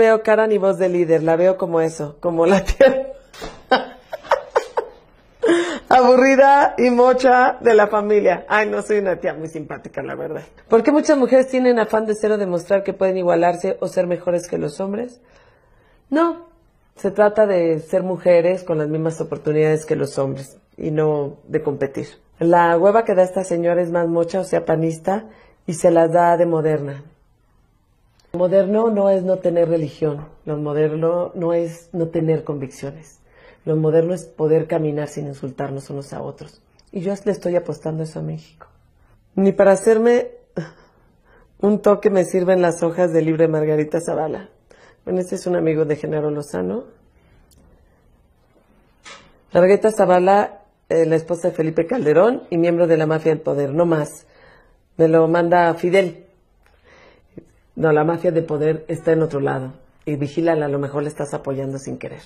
veo cara ni voz de líder, la veo como eso, como la tierra. aburrida y mocha de la familia. Ay, no soy una tía muy simpática, la verdad. ¿Por qué muchas mujeres tienen afán de ser o demostrar que pueden igualarse o ser mejores que los hombres? No, se trata de ser mujeres con las mismas oportunidades que los hombres y no de competir. La hueva que da esta señora es más mocha, o sea, panista, y se las da de moderna moderno no es no tener religión, lo moderno no es no tener convicciones, lo moderno es poder caminar sin insultarnos unos a otros. Y yo le estoy apostando eso a México. Ni para hacerme un toque me sirven las hojas de Libre Margarita Zavala. Bueno, este es un amigo de Genaro Lozano. Margarita Zavala, eh, la esposa de Felipe Calderón y miembro de la mafia del poder, no más. Me lo manda Fidel. No, la mafia de poder está en otro lado. Y vigílala, a lo mejor le estás apoyando sin querer.